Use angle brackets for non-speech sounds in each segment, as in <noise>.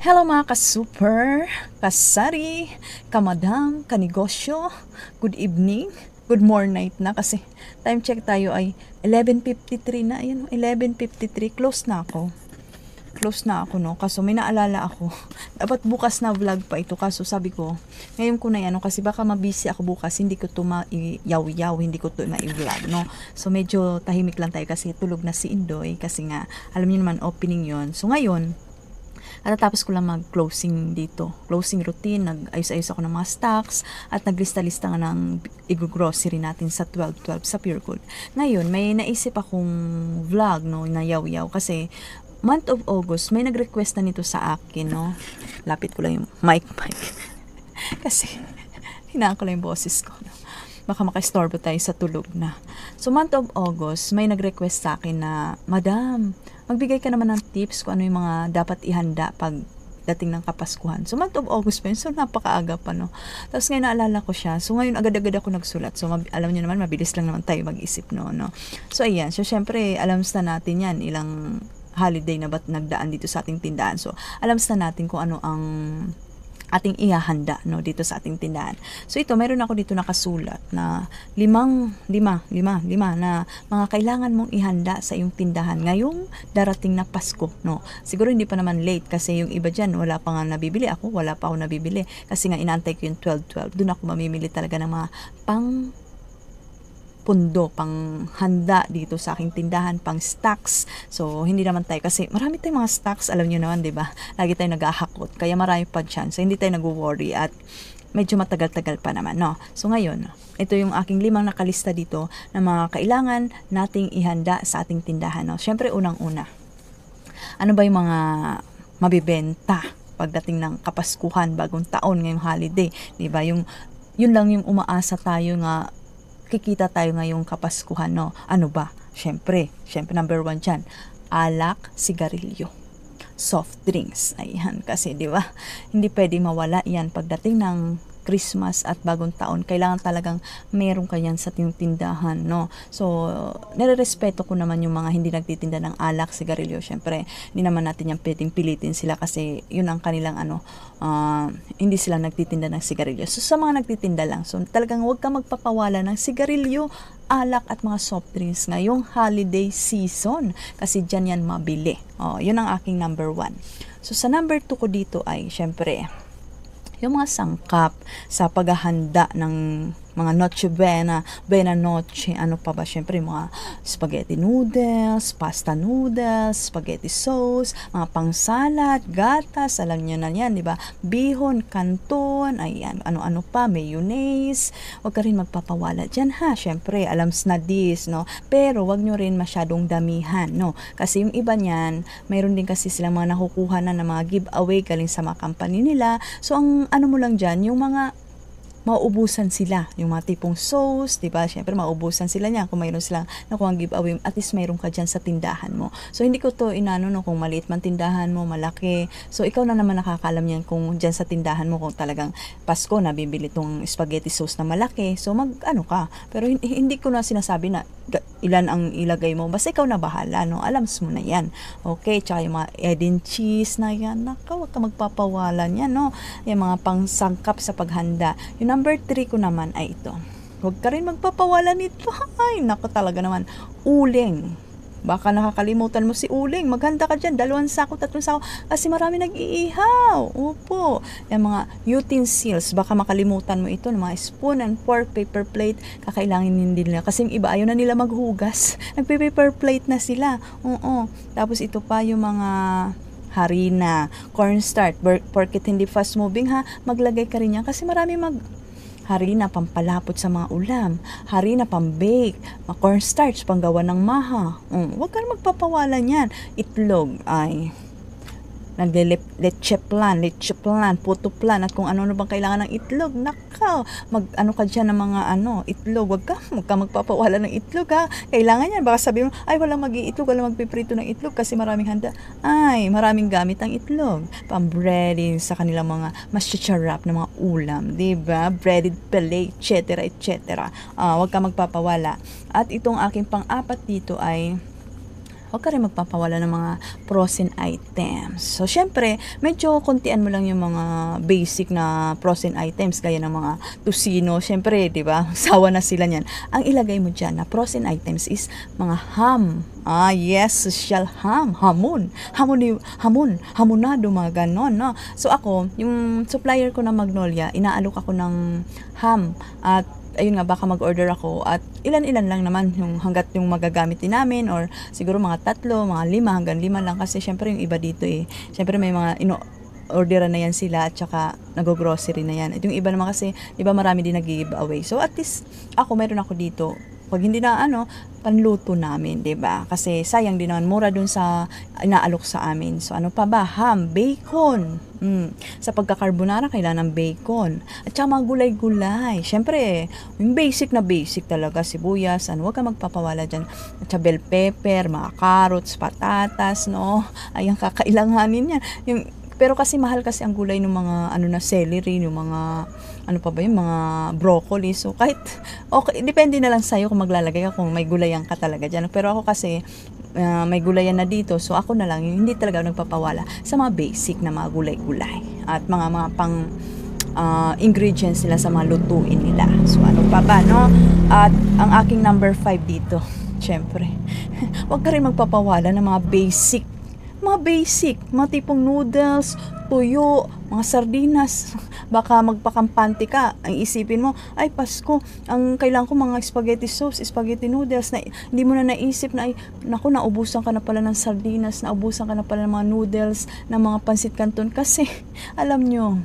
Hello mga ka-super, kasari, kamadam, negosyo good evening, good morning night na kasi time check tayo ay 11.53 na, ayun, 11.53, close na ako. Close na ako no, kaso may naalala ako, <laughs> dapat bukas na vlog pa ito, kaso sabi ko, ngayon ko na yan, no? kasi baka mabisi ako bukas, hindi ko to maiyaw-yaw, hindi ko to mai-vlog, no. So medyo tahimik lang tayo kasi tulog na si Indoy, kasi nga, alam niyo naman, opening yon So ngayon, at natapos ko lang mag-closing dito. Closing routine, nag-ayos-ayos ako ng mga stocks at naglista-lista nga ng i natin sa 12-12 sa Pure Gold. Ngayon, may naisip akong vlog no, na yaw-yaw kasi month of August, may nag-request na nito sa akin, no? Lapit ko lang yung mic, mic. <laughs> kasi, hinaan ko lang yung boses ko. No? Baka makastorbo tayo sa tulog na. So, month of August, may nag-request sa akin na, Madam, magbigay ka naman ng tips kung ano yung mga dapat ihanda pag dating ng Kapaskuhan. So, month of August pa yun. So, napakaaga pa, no? Tapos ngayon, naalala ko siya. So, ngayon, agad-agad ako nagsulat. So, mab- alam niyo naman, mabilis lang naman tayo mag-isip, no? no? So, ayan. So, syempre, alam na natin yan. Ilang holiday na ba't nagdaan dito sa ating tindahan. So, alam na natin kung ano ang ating ihahanda no dito sa ating tindahan. So ito meron ako dito nakasulat na limang lima lima lima na mga kailangan mong ihanda sa iyong tindahan ngayong darating na Pasko no. Siguro hindi pa naman late kasi yung iba diyan wala pa nga nabibili ako, wala pa ako nabibili kasi nga inantay ko yung 12 12. Doon ako mamimili talaga ng mga pang pundo, pang handa dito sa aking tindahan, pang stocks. So, hindi naman tayo kasi marami tayong mga stocks, alam niyo naman, 'di ba? Lagi tayong nag-aahakot, kaya marami pa chance. So, hindi tayo nag-worry at medyo matagal-tagal pa naman, no? So, ngayon, ito yung aking limang nakalista dito na mga kailangan nating ihanda sa ating tindahan, no? Siyempre, unang-una, ano ba yung mga mabibenta pagdating ng Kapaskuhan, bagong taon ngayong holiday, 'di ba? Yung yun lang yung umaasa tayo nga kikita tayo ngayong kapaskuhan, no? Ano ba? Siyempre, siyempre number one dyan, alak, sigarilyo soft drinks. Ayan, kasi di ba? Hindi pwede mawala yan pagdating ng Christmas at bagong taon, kailangan talagang meron ka yan sa tindahan, no? So, nire-respeto ko naman yung mga hindi nagtitinda ng alak, sigarilyo, syempre, hindi naman natin yung pwedeng pilitin sila kasi yun ang kanilang ano, uh, hindi sila nagtitinda ng sigarilyo. So, sa mga nagtitinda lang, so talagang huwag ka magpapawala ng sigarilyo, alak at mga soft drinks ngayong holiday season kasi dyan yan mabili. Oh, yun ang aking number one. So, sa number two ko dito ay, syempre, yung mga sangkap sa paghahanda ng mga noche buena, buena noche, ano pa ba, syempre mga spaghetti noodles, pasta noodles, spaghetti sauce, mga pangsalat, salad, gatas, alam niyo na yan, di ba? Bihon, kanton, ayan, ano-ano pa, mayonnaise, huwag ka rin magpapawala dyan ha, syempre, alams na this, no? Pero huwag nyo rin masyadong damihan, no? Kasi yung iba niyan, mayroon din kasi silang mga nakukuha na ng mga giveaway galing sa mga company nila. So, ang ano mo lang dyan, yung mga maubusan sila. Yung mga tipong sauce, di ba? Siyempre, maubusan sila niya kung mayroon silang nakuha giveaway. At least mayroon ka dyan sa tindahan mo. So, hindi ko to inano no, kung maliit man tindahan mo, malaki. So, ikaw na naman nakakaalam yan kung dyan sa tindahan mo kung talagang Pasko, nabibili tong spaghetti sauce na malaki. So, mag ano ka. Pero hindi ko na sinasabi na ilan ang ilagay mo. Basta ikaw na bahala, no? Alam mo na yan. Okay, tsaka yung mga edin cheese na yan. Naka, ka magpapawalan yan, no? Yung mga pangsangkap sa paghanda. Yun number 3 ko naman ay ito. Huwag ka rin magpapawalan nito. <laughs> Ay, nako talaga naman. Uling. Baka nakakalimutan mo si uling. Maghanda ka dyan. Dalawang sako, tatlong sako. Kasi marami nag-iihaw. Opo. Yung mga utensils. Baka makalimutan mo ito. Yung mga spoon and fork, paper plate. Kakailangan hindi nila. Kasi yung iba, ayaw na nila maghugas. <laughs> Nagpe-paper plate na sila. Oo. Tapos ito pa yung mga harina, cornstarch, porket hindi fast moving ha, maglagay ka rin yan kasi marami mag harina pampalapot sa mga ulam, harina pambake, cornstarch panggawa ng maha. Mm, huwag ka magpapawalan yan. Itlog, ay nagle-lecheplan, plan, lecheplan, putuplan, at kung ano ano bang kailangan ng itlog. nakaw, mag, ano ka dyan ng mga ano, itlog. wag ka, huwag ka magpapawala ng itlog ha. Kailangan yan. Baka sabihin mo, ay walang mag-iitlog, walang magpiprito ng itlog kasi maraming handa. Ay, maraming gamit ang itlog. Pambreading sa kanilang mga mas chicharap na mga ulam. di ba Breaded pele, etc. etc. Uh, ah, wag ka magpapawala. At itong aking pang-apat dito ay huwag ka rin magpapawala ng mga frozen items. So, syempre, medyo kontian mo lang yung mga basic na frozen items, gaya ng mga tusino. Syempre, di ba? <laughs> Sawa na sila niyan. Ang ilagay mo dyan na frozen items is mga ham. Ah, yes, social ham, hamon. Hamon, hamon, hamonado, mga ganon, no? So, ako, yung supplier ko ng Magnolia, inaalok ako ng ham at ayun nga baka mag-order ako at ilan-ilan lang naman yung hanggat yung magagamit din namin or siguro mga tatlo, mga lima hanggang lima lang kasi syempre yung iba dito eh. Syempre may mga ino orderan na yan sila at saka nago grocery na yan. At yung iba naman kasi, di ba marami din nag away. So at least ako meron ako dito pag hindi na ano, panluto namin, 'di ba? Kasi sayang din naman mura dun sa inaalok sa amin. So ano pa ba? Ham, bacon. Mm. Sa pagkakarbonara, kailangan ng bacon. At saka mga gulay-gulay. Syempre, yung basic na basic talaga sibuyas, ano, wag ka magpapawala diyan. At bell pepper, mga carrots, patatas, no. Ay ang kakailanganin niya. Yung pero kasi mahal kasi ang gulay ng mga ano na celery, ng mga ano pa ba yung mga broccoli. So, kahit, okay, depende na lang sa'yo kung maglalagay ka, kung may gulayan ka talaga dyan. Pero ako kasi, uh, may gulayan na dito. So, ako na lang, hindi talaga ako nagpapawala sa mga basic na mga gulay-gulay. At mga mga pang uh, ingredients nila sa mga lutuin nila. So, ano pa ba, no? At ang aking number 5 dito, <laughs> syempre, <laughs> huwag ka rin magpapawala ng mga basic mga basic, mga tipong noodles, tuyo, mga sardinas. <laughs> Baka magpakampante ka. Ang isipin mo, ay Pasko, ang kailangan ko mga spaghetti sauce, spaghetti noodles. Na, hindi mo na naisip na, ay, naku, naubusan ka na pala ng sardinas, naubusan ka na pala ng mga noodles, ng mga pansit kanton. Kasi, <laughs> alam nyo,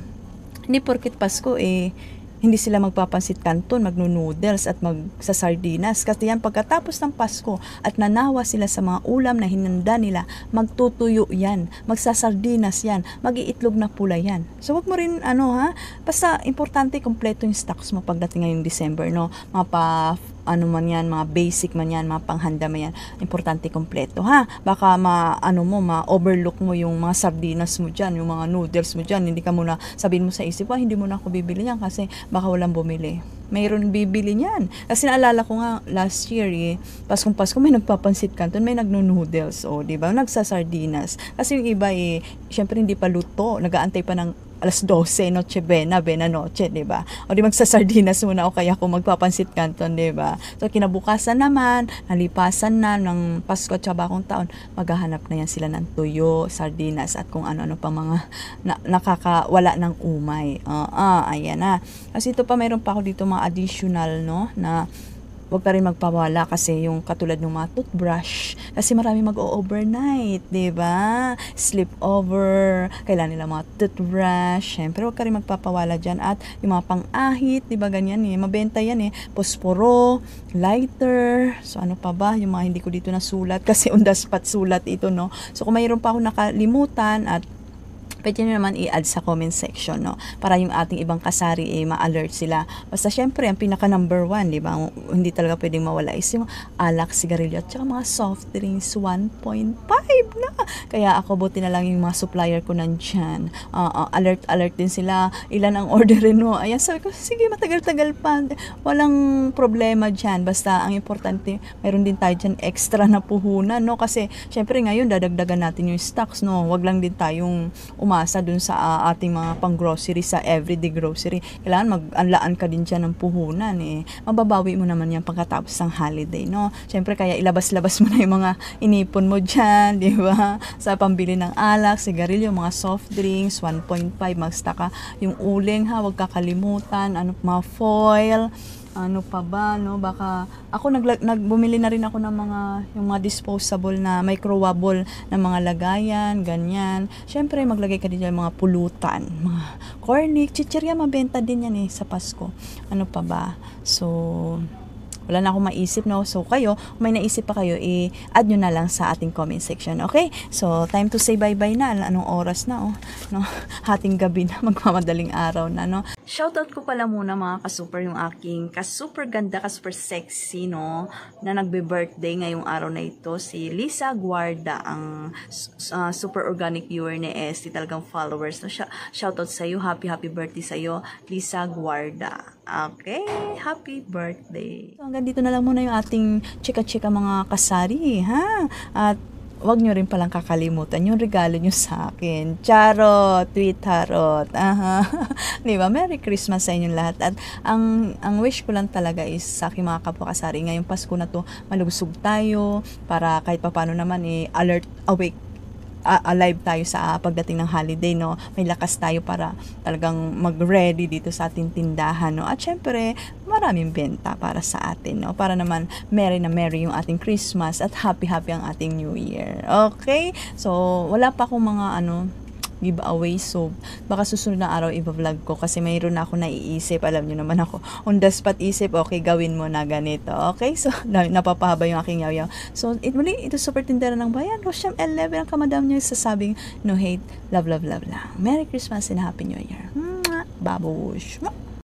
hindi porkit Pasko eh, hindi sila magpapansit kanton, magno at magsasardinas. Kasi yan pagkatapos ng Pasko at nanawa sila sa mga ulam na hinanda nila, magtutuyo yan, magsasardinas yan, magiitlog na pula yan. So wag mo rin ano ha, basta importante kompleto yung stocks mo pagdating ngayong December no. Mapa ano man yan, mga basic man yan, mga panghanda man yan, importante kompleto ha. Baka ma, ano mo, ma-overlook mo yung mga sardinas mo dyan, yung mga noodles mo dyan, hindi ka muna, sabihin mo sa isip, ah, hindi mo na ako bibili yan kasi baka walang bumili. Mayroon bibili niyan. Kasi naalala ko nga last year eh, Paskong Pasko may nagpapansit canton, may nagno-noodles o oh, di ba? Nagsasardinas. Kasi yung iba eh, syempre hindi pa luto, nagaantay pa ng alas 12, noche buena, buena noche, di ba? O di magsasardinas muna o kaya kung magpapansit canton, di ba? So kinabukasan naman, nalipasan na ng Pasko at bagong taon, maghahanap na yan sila ng tuyo, sardinas at kung ano-ano pa mga na, nakakawala ng umay. Ah, uh, uh, ayan na. Kasi ito pa mayroon pa ako dito mga additional, no, na Huwag pa rin magpawala kasi yung katulad ng mga toothbrush kasi marami mag-overnight, 'di ba? over, kailan nila mga toothbrush. Syempre, huwag ka rin magpapawala diyan at yung mga pang-ahit, 'di ba ganyan eh, mabenta 'yan eh. Posporo, lighter. So ano pa ba yung mga hindi ko dito nasulat <laughs> kasi undas the sulat ito, no. So kung mayroon pa ako nakalimutan at pwede nyo naman i-add sa comment section, no? Para yung ating ibang kasari, eh, ma-alert sila. Basta syempre, ang pinaka number one, di ba? Hindi talaga pwedeng mawala is yung alak, sigarilyo, at saka mga soft drinks, 1.5 na. Kaya ako, buti na lang yung mga supplier ko nandyan. Uh, alert, alert din sila. Ilan ang <laughs> orderin no? Ayan, sabi ko, sige, matagal-tagal pa. Walang problema dyan. Basta, ang importante, mayroon din tayo dyan extra na puhunan, no? Kasi, syempre, ngayon, dadagdagan natin yung stocks, no? Wag lang din tayong umabot umasa dun sa uh, ating mga pang-grocery, sa everyday grocery. Kailangan mag-anlaan ka din dyan ng puhunan eh. Mababawi mo naman yan pagkatapos ng holiday, no? Siyempre, kaya ilabas-labas <laughs> mo na yung mga inipon mo dyan, di ba? Sa pambili ng alak, sigarilyo, mga soft drinks, 1.5, magsta ka. Yung uling ha, huwag kakalimutan, ano, mga foil, ano pa ba, no? Baka, ako nag, nag, bumili na rin ako ng mga, yung mga disposable na microwavable na mga lagayan, ganyan. Siyempre, maglagay ka din dyan mga pulutan, mga cornic, chichirya, mabenta din yan eh sa Pasko. Ano pa ba? So, wala na akong maisip, no? So, kayo, may naisip pa kayo, i-add nyo na lang sa ating comment section, okay? So, time to say bye-bye na. Anong oras na, oh? No? Hating <laughs> gabi na, magmamadaling araw na, no? Shoutout ko pala muna mga kasuper yung aking kasuper ganda, kasuper sexy no, na nagbe-birthday ngayong araw na ito. Si Lisa Guarda, ang uh, super organic viewer ni Esti, talagang followers. No? Shoutout sa'yo, happy happy birthday sa'yo, Lisa Guarda. Okay, happy birthday. So hanggang dito na lang muna yung ating chika-chika mga kasari ha. At wag nyo rin palang kakalimutan yung regalo nyo sa akin. Charot, tweet tarot. Aha. <laughs> Di ba? Merry Christmas sa inyong lahat. At ang, ang wish ko lang talaga is sa aking mga kapakasari, ngayong Pasko na to, malubusog tayo para kahit papano naman eh, alert, awake uh, alive tayo sa uh, pagdating ng holiday, no? May lakas tayo para talagang mag-ready dito sa ating tindahan, no? At syempre, maraming benta para sa atin, no? Para naman merry na merry yung ating Christmas at happy-happy ang ating New Year. Okay? So, wala pa akong mga ano, giveaway. So, baka susunod na araw ipa ko kasi mayroon na ako naiisip. Alam nyo naman ako, on the spot isip, okay, gawin mo na ganito. Okay, so, <laughs> napapahaba yung aking yaw-yaw. So, it, muli, ito super tindera ng bayan. Rosham L11 ang kamadam nyo sasabing, no hate, love, love, love lang. Merry Christmas and Happy New Year. Mwah! Babush!